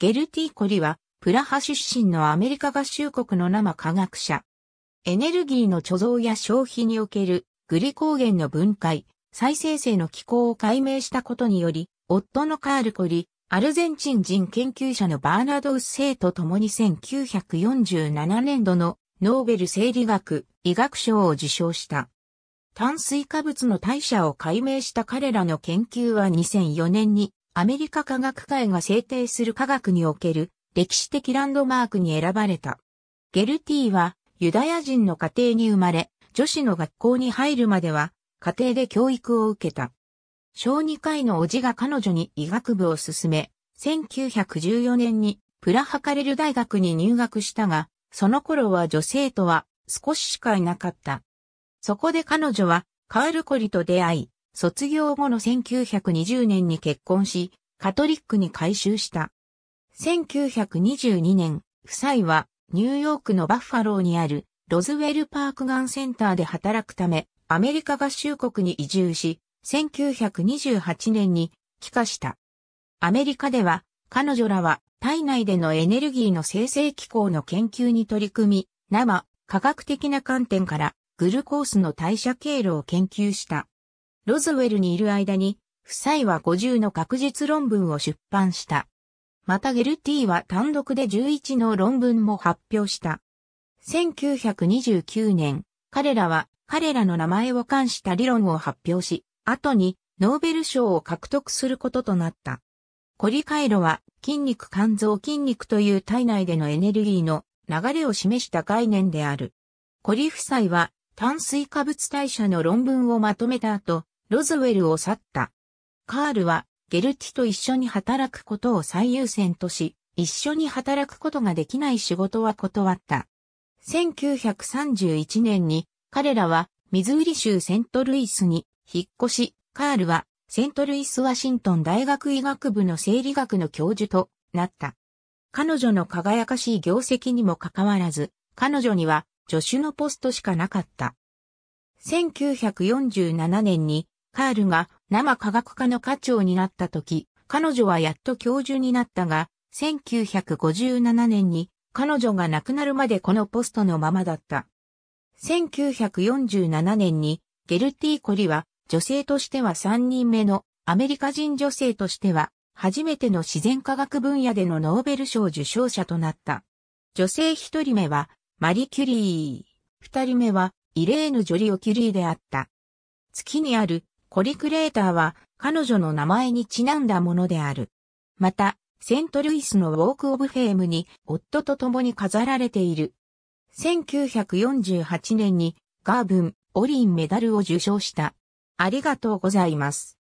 ゲルティ・コリは、プラハ出身のアメリカ合衆国の生科学者。エネルギーの貯蔵や消費におけるグリコーゲンの分解、再生成の機構を解明したことにより、夫のカール・コリ、アルゼンチン人研究者のバーナード・ウッセイと共に1947年度のノーベル生理学医学賞を受賞した。炭水化物の代謝を解明した彼らの研究は2004年にアメリカ科学会が制定する科学における歴史的ランドマークに選ばれた。ゲルティはユダヤ人の家庭に生まれ、女子の学校に入るまでは家庭で教育を受けた。小児科医の叔父が彼女に医学部を進め、1914年にプラハカレル大学に入学したが、その頃は女性とは少ししかいなかった。そこで彼女はカールコリと出会い、卒業後の1920年に結婚し、カトリックに改修した。1922年、夫妻はニューヨークのバッファローにあるロズウェルパークガンセンターで働くため、アメリカ合衆国に移住し、1928年に帰化した。アメリカでは、彼女らは体内でのエネルギーの生成機構の研究に取り組み、生、科学的な観点からグルコースの代謝経路を研究した。ロズウェルにいる間に、夫妻は50の確実論文を出版した。またゲルティは単独で11の論文も発表した。1929年、彼らは彼らの名前を冠した理論を発表し、後にノーベル賞を獲得することとなった。コリカイロは筋肉肝臓筋肉という体内でのエネルギーの流れを示した概念である。コリ夫妻は炭水化物代謝の論文をまとめた後、ロズウェルを去った。カールは、ゲルティと一緒に働くことを最優先とし、一緒に働くことができない仕事は断った。1931年に彼らはミズーリ州セントルイスに引っ越し、カールはセントルイスワシントン大学医学部の生理学の教授となった。彼女の輝かしい業績にもかかわらず、彼女には助手のポストしかなかった。1947年にカールが生科学科の課長になった時、彼女はやっと教授になったが、1957年に彼女が亡くなるまでこのポストのままだった。1947年にゲルティ・コリは女性としては3人目のアメリカ人女性としては初めての自然科学分野でのノーベル賞受賞者となった。女性1人目はマリ・キュリー。2人目はイレーヌ・ジョリオ・キュリーであった。月にあるコリクレーターは彼女の名前にちなんだものである。また、セントルイスのウォーク・オブ・フェームに夫と共に飾られている。1948年にガーブン・オリンメダルを受賞した。ありがとうございます。